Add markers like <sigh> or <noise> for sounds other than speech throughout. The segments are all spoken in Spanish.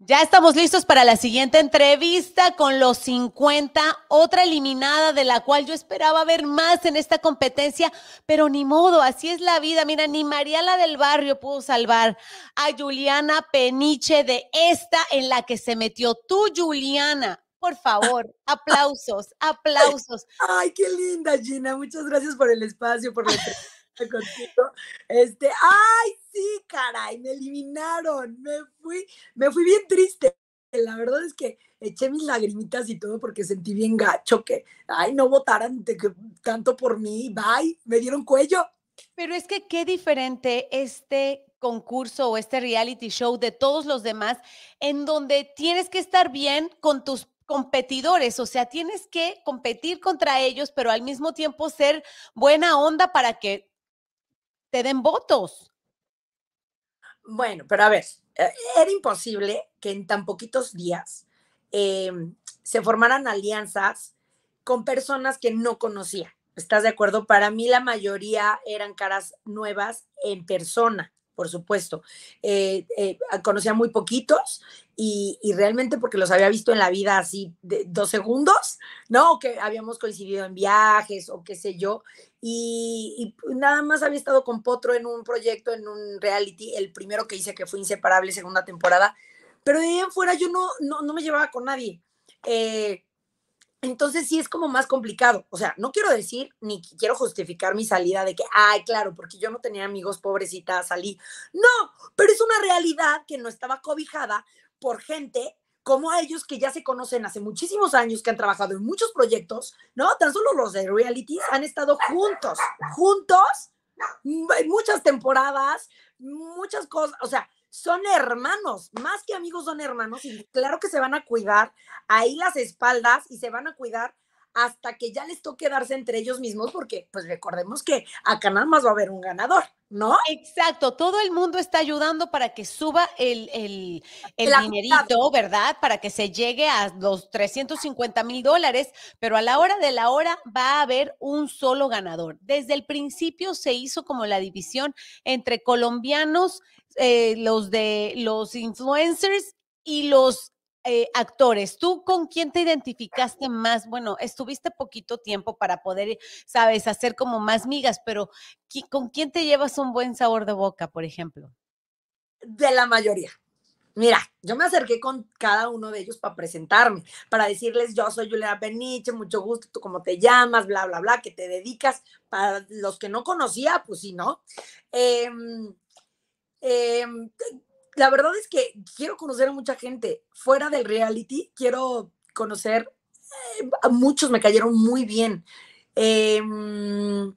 Ya estamos listos para la siguiente entrevista con los 50, otra eliminada de la cual yo esperaba ver más en esta competencia, pero ni modo, así es la vida. Mira, ni la del Barrio pudo salvar a Juliana Peniche de esta en la que se metió tú, Juliana. Por favor, <laughs> aplausos, aplausos. Ay, qué linda, Gina. Muchas gracias por el espacio, por la <laughs> Este, ay, sí, caray, me eliminaron, me fui, me fui bien triste. La verdad es que eché mis lagrimitas y todo porque sentí bien gacho que, ay, no votaran tanto por mí, bye, me dieron cuello. Pero es que qué diferente este concurso o este reality show de todos los demás en donde tienes que estar bien con tus competidores, o sea, tienes que competir contra ellos, pero al mismo tiempo ser buena onda para que den votos. Bueno, pero a ver, eh, era imposible que en tan poquitos días em, se formaran alianzas con personas que no conocía. ¿Estás de acuerdo? Para mí la mayoría eran caras nuevas en persona por supuesto. Eh, eh, conocía muy poquitos y, realmente porque los había visto en la vida así de dos segundos, ¿no? que habíamos coincidido en viajes o qué sé yo. Y, nada más había estado con Potro en un proyecto, en un reality, el primero que hice que fue Inseparable, segunda temporada. Pero de ahí en fuera yo no, no, no me llevaba con nadie. Eh, entonces sí es como más complicado. O sea, no quiero decir ni quiero justificar mi salida de que, ay, claro, porque yo no tenía amigos, pobrecita, salí. No, pero es una realidad que no estaba cobijada por gente como ellos que ya se conocen hace muchísimos años, que han trabajado en muchos proyectos, ¿no? Tan solo los de reality han estado juntos, juntos, mm, muchas temporadas, muchas cosas, o sea, son hermanos, más que amigos son hermanos y claro que se van a cuidar ahí las espaldas y se van a cuidar hasta que ya les toque darse entre ellos mismos, porque pues recordemos que acá nada más va a haber un ganador, ¿no? Exacto, todo el mundo está ayudando para que suba el, el, dinerito, ¿verdad? Para que se llegue a los 350 mil dólares, pero a la hora de la hora va a haber un solo ganador. Desde el principio se hizo como la división entre colombianos, eh, los de los influencers y los eh, actores, ¿tú con quién te identificaste más? Bueno, estuviste poquito tiempo para poder, eh, sabes, hacer como más migas, pero ¿con quién te llevas un buen sabor de boca, por ejemplo? De la mayoría. Mira, yo me acerqué con cada uno de ellos para presentarme, para decirles, yo soy Julia Beniche, mucho gusto, tú cómo te llamas, bla, bla, bla, que te dedicas. Para los que no conocía, pues sí, ¿no? Eh, eh, la verdad es que quiero conocer a mucha gente. Fuera del reality, quiero conocer. Eh, a muchos me cayeron muy bien. Em,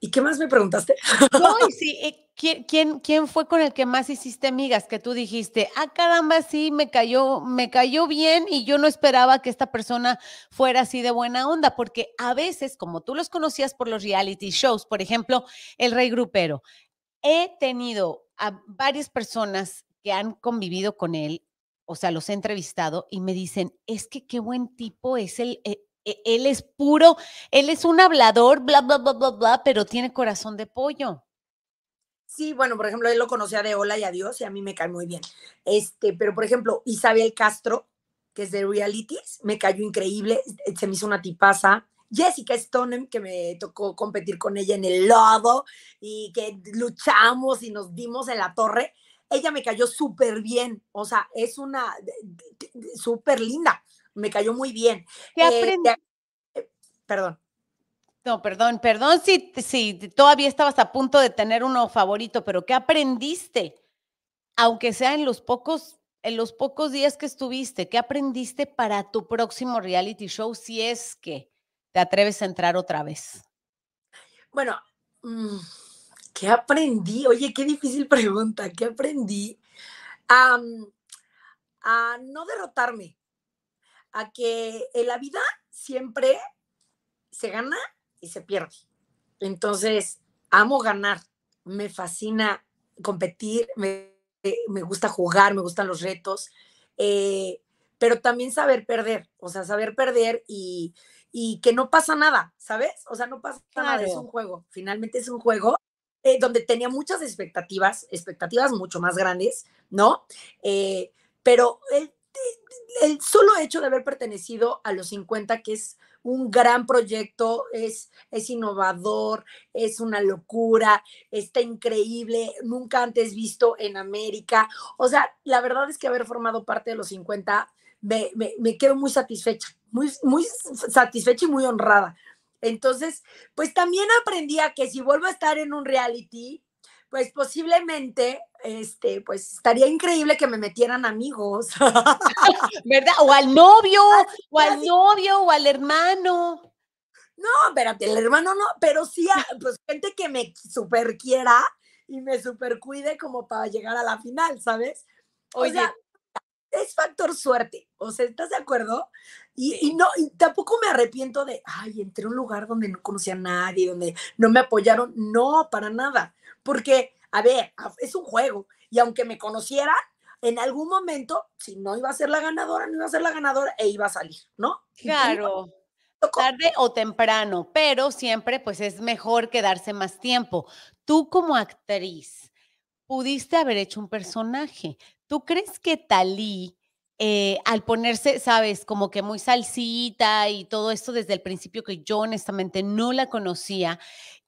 ¿Y qué más me preguntaste? <laughs> Eh, ¿quién, fue con el que más hiciste amigas? Que tú dijiste, ah, caramba, sí, me cayó, me cayó bien y yo no esperaba que esta persona fuera así de buena onda, porque a veces, como tú los conocías por los reality shows, por ejemplo, El Rey Grupero, he tenido a varias personas que han convivido con él, o sea, los he entrevistado y me dicen, es que qué buen tipo es él, eh, e, él, es puro, él es un hablador, bla, bla, bla, bla, bla, pero tiene corazón de pollo. Sí, bueno, por ejemplo, él lo conocía de hola y adiós y a mí me cae muy bien. Este, pero por ejemplo, Isabel Castro, que es de Realities, me cayó increíble, eh, se me hizo una tipaza. Jessica Stone, que me tocó competir con ella en el lodo y que luchamos y nos dimos en la torre. Ella me cayó súper bien, o sea, es una súper linda, me cayó muy bien. ¿Qué eh, eh, perdón. No, perdón, perdón si, si todavía estabas a punto de tener uno favorito, pero ¿qué aprendiste? Aunque sea en los pocos en los pocos días que estuviste, ¿qué aprendiste para tu próximo reality show si es que te atreves a entrar otra vez? Bueno, mm, ¿qué aprendí? Oye, qué difícil pregunta. ¿Qué aprendí? A, no derrotarme, a que en la vida siempre se gana y se pierde. Entonces, amo ganar, me fascina competir, me, gusta jugar, me gustan los retos, eh, pero también saber perder, o sea, saber perder y, y que no pasa nada, ¿sabes? O sea, no pasa nada, es un juego, finalmente es un juego. Eh, donde tenía muchas expectativas, expectativas mucho más grandes, ¿no? Eh, pero el, solo hecho de haber pertenecido a los 50, que es un gran proyecto, es, es innovador, es una locura, está increíble, nunca antes visto en América. O sea, la verdad es que haber formado parte de los 50 me, me, quedo muy satisfecha, muy, muy satisfecha y muy honrada. Entonces, pues también aprendí que si vuelvo a estar en un reality, pues posiblemente, este, pues estaría increíble que me metieran amigos. <laughs> ¿Verdad? O al novio, ah, o al novio, o al hermano. No, espérate, el hermano no, pero sí, pues gente que me super quiera y me super cuide como para llegar a la final, ¿sabes? Oye, es factor suerte, o sea, ¿estás de acuerdo? Y, no, y tampoco me arrepiento de, ay, entré a un lugar donde no conocía a nadie, donde no me apoyaron, no, para nada, porque, a ver, es un juego, y aunque me conocieran, en algún momento, si no iba a ser la ganadora, no iba a ser la ganadora e iba a salir, ¿no? Claro. Tarde o temprano, pero siempre pues es mejor quedarse más tiempo. Tú como actriz, pudiste haber hecho un personaje, ¿Tú crees que Talí, eh, al ponerse, sabes, como que muy salsita y todo esto desde el principio que yo honestamente no la conocía,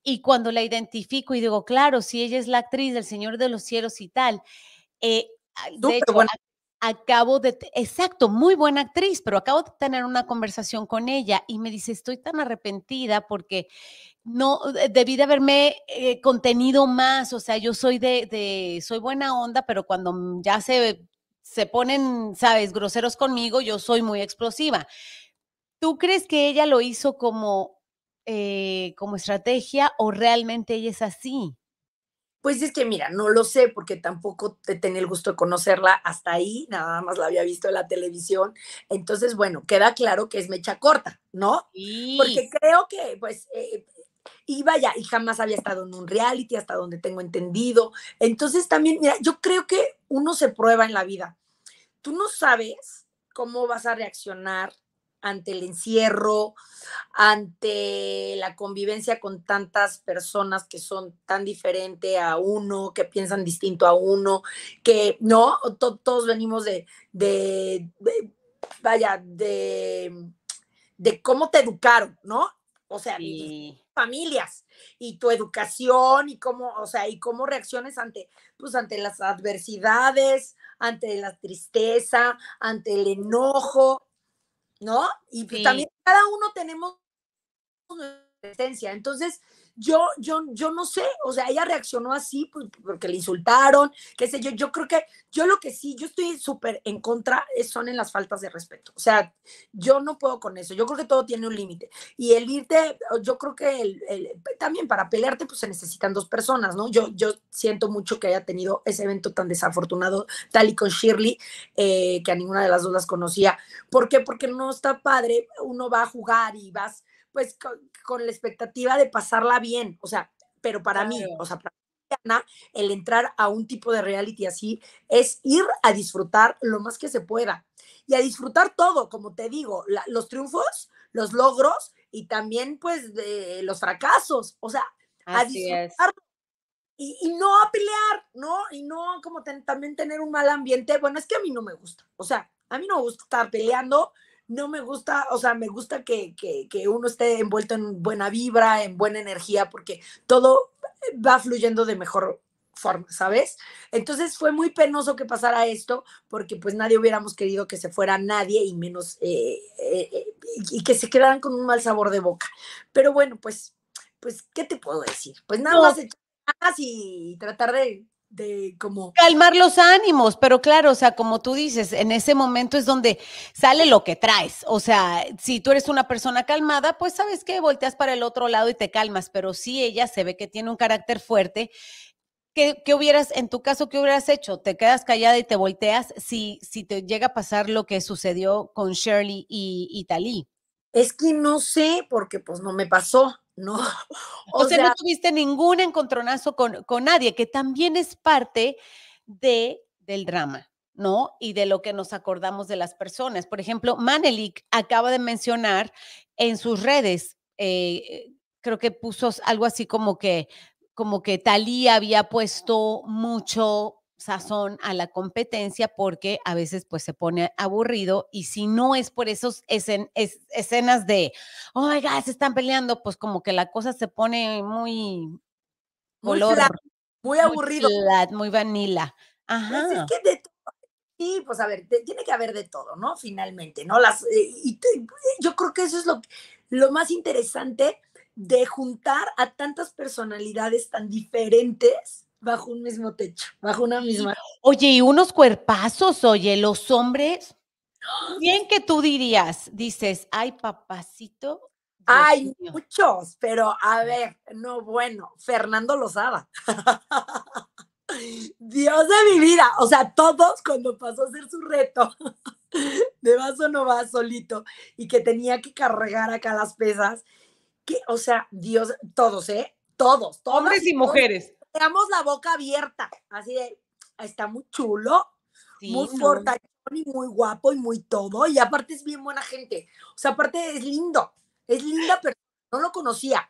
y cuando la identifico y digo, claro, si ella es la actriz del Señor de los Cielos y tal, eh, de hecho, acabo de, exacto, muy buena actriz, pero acabo de tener una conversación con ella y me dice, estoy tan arrepentida porque no, eh, debí de haberme eh, contenido más, o sea, yo soy de, soy buena onda, pero cuando ya se, se ponen, sabes, groseros conmigo, yo soy muy explosiva. ¿Tú crees que ella lo hizo como, eh, como estrategia o realmente ella es así? Pues es que mira, no lo sé porque tampoco tenía el gusto de conocerla hasta ahí, nada más la había visto en la televisión. Entonces, bueno, queda claro que es mecha corta, ¿no? Porque creo que, pues, iba eh, ya y jamás había estado en un reality, hasta donde tengo entendido. Entonces también, mira, yo creo que uno se prueba en la vida. Tú no sabes cómo vas a reaccionar ante el encierro, ante la convivencia con tantas personas que son tan diferentes a uno, que piensan distinto a uno, que no, todos venimos de, de, vaya, de, cómo te educaron, ¿no? O sea, familias y tu educación y cómo, o sea, y cómo reacciones ante, pues, ante las adversidades, ante la tristeza, ante el enojo, ¿no? Y pues, también cada uno tenemos nuestra esencia. Entonces, yo, yo, yo no sé, o sea, ella reaccionó así pues, porque le insultaron, qué sé yo, yo creo que yo lo que sí, yo estoy súper en contra son en las faltas de respeto, o sea, yo no puedo con eso, yo creo que todo tiene un límite y el irte, yo creo que también para pelearte pues se necesitan dos personas, ¿no? Yo, yo siento mucho que haya tenido ese evento tan desafortunado, tal y con Shirley, eh, que a ninguna de las dos las conocía, ¿por qué? Porque no está padre, uno va a jugar y vas pues con, la expectativa de pasarla bien, o sea, pero para mí, o sea, para Ana, el entrar a un tipo de reality así es ir a disfrutar lo más que se pueda y a disfrutar todo, como te digo, los triunfos, los logros y también pues eh, los fracasos, o sea, a disfrutar y, no a pelear, ¿no? Y no como también tener un mal ambiente, bueno, es que a mí no me gusta, o sea, a mí no me gusta estar peleando no me gusta, o sea, me gusta que, uno esté envuelto en buena vibra, en buena energía, porque todo va fluyendo de mejor forma, ¿sabes? Entonces fue muy penoso que pasara esto, porque pues nadie hubiéramos querido que se fuera nadie y menos, eh, eh, eh, y que se quedaran con un mal sabor de boca. Pero bueno, pues, pues, ¿qué te puedo decir? Pues nada echar más y tratar de de como... Calmar los ánimos, pero claro, o sea, como tú dices, en ese momento es donde sale lo que traes. O sea, si tú eres una persona calmada, pues sabes que volteas para el otro lado y te calmas, pero si ella se ve que tiene un carácter fuerte. ¿Qué, hubieras, en tu caso, qué hubieras hecho? ¿Te quedas callada y te volteas si, si te llega a pasar lo que sucedió con Shirley y, y Talí? Es que no sé, porque pues no me pasó. ¿no? <laughs> O, sea, no tuviste ningún encontronazo con, nadie, que también es parte de, del drama, ¿no? Y de lo que nos acordamos de las personas. Por ejemplo, Manelik acaba de mencionar en sus redes, eh, creo que puso algo así como que como que Talía había puesto mucho sazón a la competencia porque a veces pues se pone aburrido y si no es por esos escenas de, oiga se están peleando, pues como que la cosa se pone muy muy, aburrido. Muy, vanilla. Pues, Ajá. Pues que sí, pues a ver, tiene que haber de todo, ¿no? Finalmente, ¿no? Las, eh, y pues, yo creo que eso es lo, lo más interesante de juntar a tantas personalidades tan diferentes bajo un mismo techo, bajo una misma. Oye, y unos cuerpazos, oye, los hombres. Bien ¡Ah! que tú dirías, dices, ay, papacito. Hay muchos, pero a ver, no bueno, Fernando Lozada. <laughs> Dios de mi vida, o sea, todos cuando pasó a hacer su reto <laughs> de vaso no va solito y que tenía que cargar acá las pesas, que, o sea, Dios, todos, ¿eh? Todos, Hombres y mujeres veamos la boca abierta, así de, está muy chulo, muy fortalecido y muy guapo y muy todo, y aparte es bien buena gente, o sea, aparte es lindo, es linda, pero no lo conocía.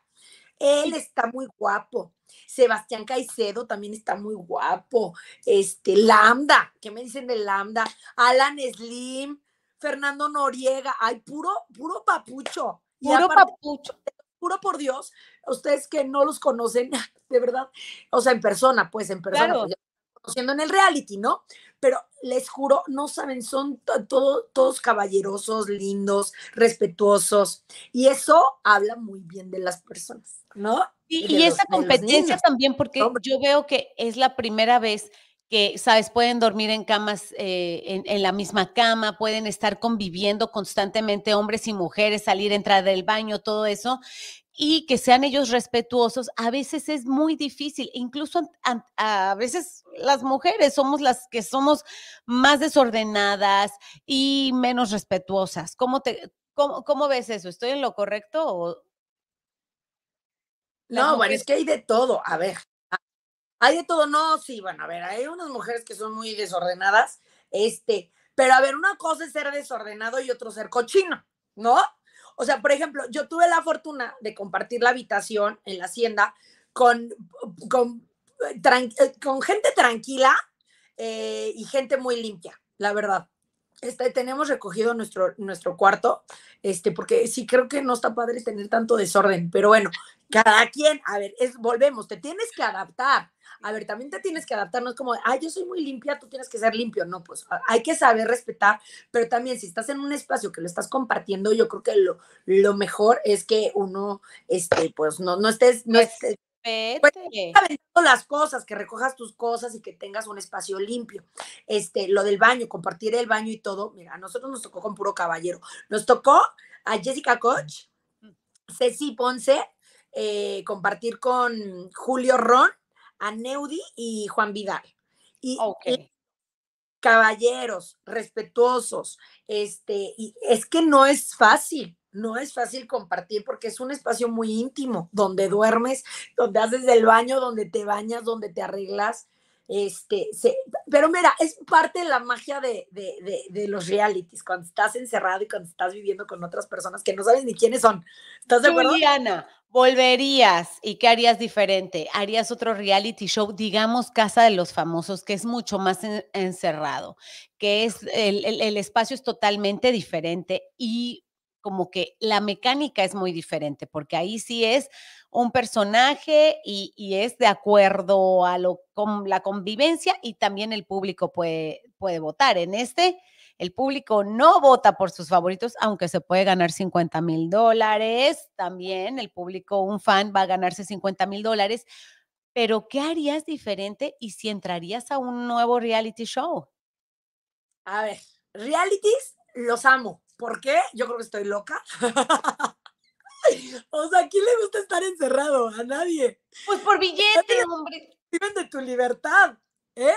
Él está muy guapo. Sebastián Caicedo también está muy guapo. Este, Lambda, ¿qué me dicen de Lambda? Alan Slim, Fernando Noriega, ay, puro, puro papucho. Puro papucho. Puro por Dios, ustedes que no los conocen, de verdad. O sea, en persona, pues, en persona. Pues, ya conociendo en el reality, ¿no? Pero les juro, no saben, son todo, todos caballerosos, lindos, respetuosos. Y eso habla muy bien de las personas, ¿no? Y, esa competencia también, porque yo veo que es la primera vez que, ¿sabes? Pueden dormir en camas, eh, en, la misma cama, pueden estar conviviendo constantemente hombres y mujeres, salir, entrar del baño, todo eso y que sean ellos respetuosos, a veces es muy difícil, incluso a, veces las mujeres somos las que somos más desordenadas y menos respetuosas. ¿Cómo, te, cómo, ves eso? ¿Estoy en lo correcto? No, bueno, es que hay de todo, a ver. Ah, hay de todo, no, sí, bueno, a ver, hay unas mujeres que son muy desordenadas, este, pero a ver, una cosa es ser desordenado y otro ser cochino, ¿no? O sea, por ejemplo, yo tuve la fortuna de compartir la habitación en la hacienda con, con, eh, eh, gente tranquila eh, y gente muy limpia, la verdad. Este, tenemos recogido nuestro, nuestro cuarto, este, porque sí creo que no está padre tener tanto desorden, pero bueno, cada quien, a ver, es, volvemos, te tienes que adaptar. A ver, también te tienes que adaptar, no es como, ay, yo soy muy limpia, tú tienes que ser limpio. No, pues hay que saber respetar, pero también si estás en un espacio que lo estás compartiendo, yo creo que lo, lo mejor es que uno, este, pues no, no estés pues pues, pues, las cosas, que recojas tus cosas y que tengas un espacio limpio. Este, lo del baño, compartir el baño y todo. Mira, a nosotros nos tocó con puro caballero. Nos tocó a Jessica Koch, mm. Ceci Ponce, eh, compartir con Julio Ron, a Neudi y Juan Vidal. Y, y caballeros, respetuosos, este, y es que no es fácil no es fácil compartir porque es un espacio muy íntimo, donde duermes, donde haces el baño, donde te bañas, donde te arreglas. Este, pero mira, es parte de la magia de, de, los realities, cuando estás encerrado y cuando estás viviendo con otras personas que no sabes ni quiénes son. ¿Estás de acuerdo? Juliana, ¿volverías y qué harías diferente? ¿Harías otro reality show, digamos Casa de los Famosos, que es mucho más encerrado, que es el espacio es totalmente diferente y como que la mecánica es muy diferente, porque ahí sí es un personaje y, es de acuerdo a lo con la convivencia y también el público puede, puede votar. En este, el público no vota por sus favoritos, aunque se puede ganar 50 mil dólares. También el público, un fan, va a ganarse 50 mil dólares. Pero, ¿qué harías diferente y si entrarías a un nuevo reality show? A ver, realities los amo. ¿Por qué? Yo creo que estoy loca. <laughs> o sea, ¿a quién le gusta estar encerrado? A nadie. Pues por <laughs> billete, hombre. Viven de tu libertad, ¿eh?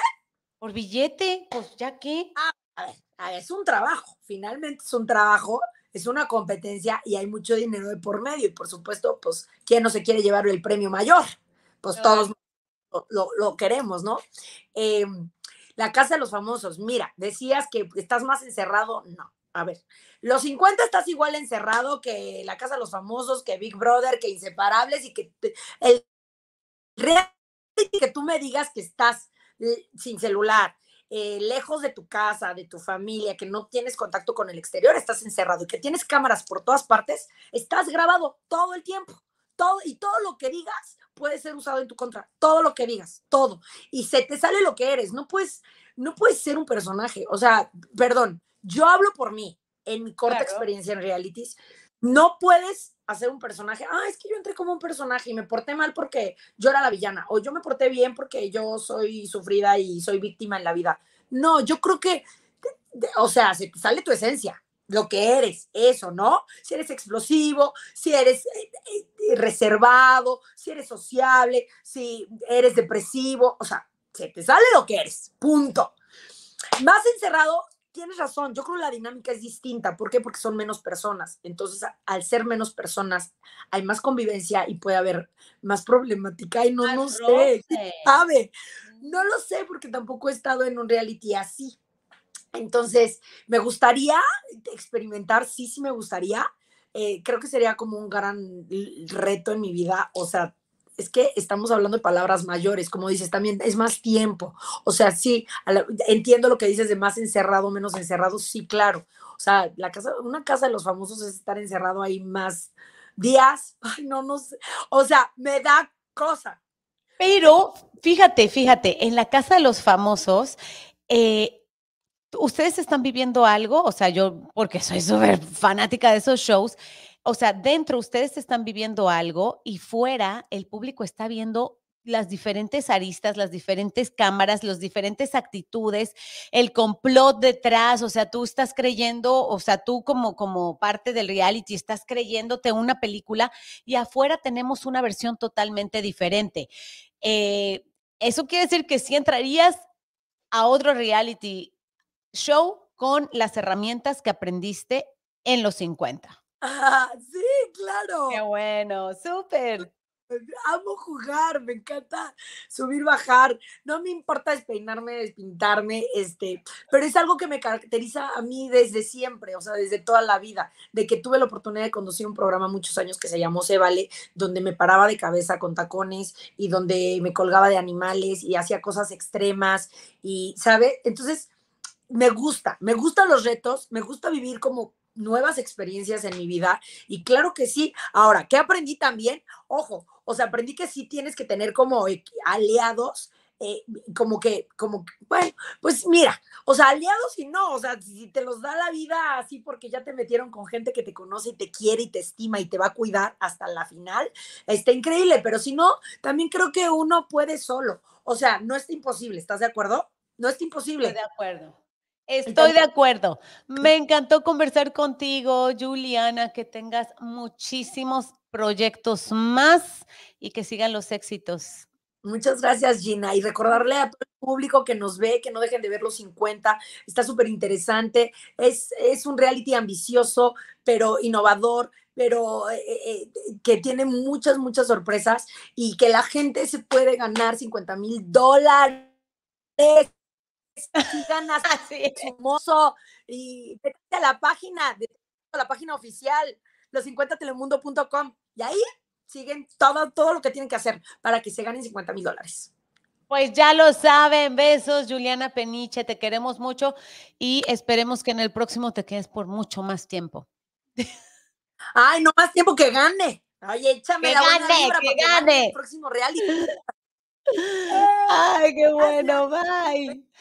Por billete, pues ya qué. Ah, a ver, a ver, es un trabajo, finalmente es un trabajo, es una competencia y hay mucho dinero de por medio. Y por supuesto, pues, ¿quién no se quiere llevar el premio mayor? Pues todos lo, queremos, ¿no? Em, la casa de los famosos, mira, decías que estás más encerrado, no a ver, los 50 estás igual encerrado que La Casa de los Famosos, que Big Brother, que Inseparables y que el que tú me digas que estás eh, sin celular, eh, lejos de tu casa, de tu familia, que no tienes contacto con el exterior, estás encerrado y que tienes cámaras por todas partes, estás grabado todo el tiempo. Todo, y todo lo que digas puede ser usado en tu contra, todo lo que digas, todo. Y se te sale lo que eres, no puedes, no puedes ser un personaje, o sea, perdón, yo hablo por mí, en mi corta experiencia en realities, no puedes hacer un personaje, ah, es que yo entré como un personaje y me porté mal porque yo era la villana, o yo me porté bien porque yo soy sufrida y soy víctima en la vida. No, yo creo que, o sea, se sale tu esencia, lo que eres, eso, ¿no? Si eres explosivo, si eres eh, eh, eh, reservado, si eres sociable, si eres depresivo, o sea, se te sale lo que eres, punto. Más encerrado, tienes razón, yo creo que la dinámica es distinta. ¿Por qué? Porque son menos personas. Entonces, al ser menos personas, hay más convivencia y puede haber más problemática. Y no, lo no sé, <laughs> sabe? No lo sé porque tampoco he estado en un reality así. Entonces, me gustaría experimentar, sí, sí me gustaría. Eh, creo que sería como un gran reto en mi vida, o sea, es que estamos hablando de palabras mayores, como dices también, es más tiempo. O sea, sí, entiendo lo que dices de más encerrado, menos encerrado, sí, claro. O sea, la casa, una casa de los famosos es estar encerrado ahí más días. <laughs> Ay, no, no O sea, me da cosa. Pero fíjate, fíjate, en la casa de los famosos, eh, ustedes están viviendo algo, o sea, yo, porque soy súper fanática de esos shows, o sea, dentro ustedes están viviendo algo y fuera el público está viendo las diferentes aristas, las diferentes cámaras, las diferentes actitudes, el complot detrás, o sea, tú estás creyendo, o sea, tú como, como parte del reality estás creyéndote una película y afuera tenemos una versión totalmente diferente. Eh, eso quiere decir que si entrarías a otro reality show con las herramientas que aprendiste en los 50 sí, claro. Qué bueno, súper. Amo jugar, me encanta subir, bajar. No me importa despeinarme, despintarme, este, pero es algo que me caracteriza a mí desde siempre, o sea, desde toda la vida, de que tuve la oportunidad de conducir un programa muchos años que se llamó Se donde me paraba de cabeza con tacones y donde me colgaba de animales y hacía cosas extremas y, ¿sabe? Entonces, me gusta, me gustan los retos, me gusta vivir como nuevas experiencias en mi vida y claro que sí. Ahora, ¿qué aprendí también? Ojo, o sea, aprendí que sí tienes que tener como aliados. Eh, como que, como bueno, pues mira, o sea, aliados y no, o sea, si te los da la vida así porque ya te metieron con gente que te conoce y te quiere y te estima y te va a cuidar hasta la final, está increíble, pero si no, también creo que uno puede solo, o sea, no está imposible, ¿estás de acuerdo? No está imposible. de acuerdo. Estoy de acuerdo. Me encantó conversar contigo, Juliana, que tengas muchísimos proyectos más y que sigan los éxitos. Muchas gracias, Gina. Y recordarle al público que nos ve, que no dejen de ver los 50. Está súper interesante. Es, es un reality ambicioso, pero innovador, pero eh, eh, eh, que tiene muchas, muchas sorpresas y que la gente se puede ganar 50 mil dólares ganas, <laughs> es hermoso y vete a la página, de, la página oficial, los 50 telemundo.com y ahí siguen todo, todo lo que tienen que hacer para que se ganen 50 mil dólares. Pues ya lo saben, besos Juliana Peniche, te queremos mucho y esperemos que en el próximo te quedes por mucho más tiempo. Ay, no más tiempo que gane. Ay, échame la gane, que gane. Que gane el próximo reality. <laughs> Ay, qué bueno, bye.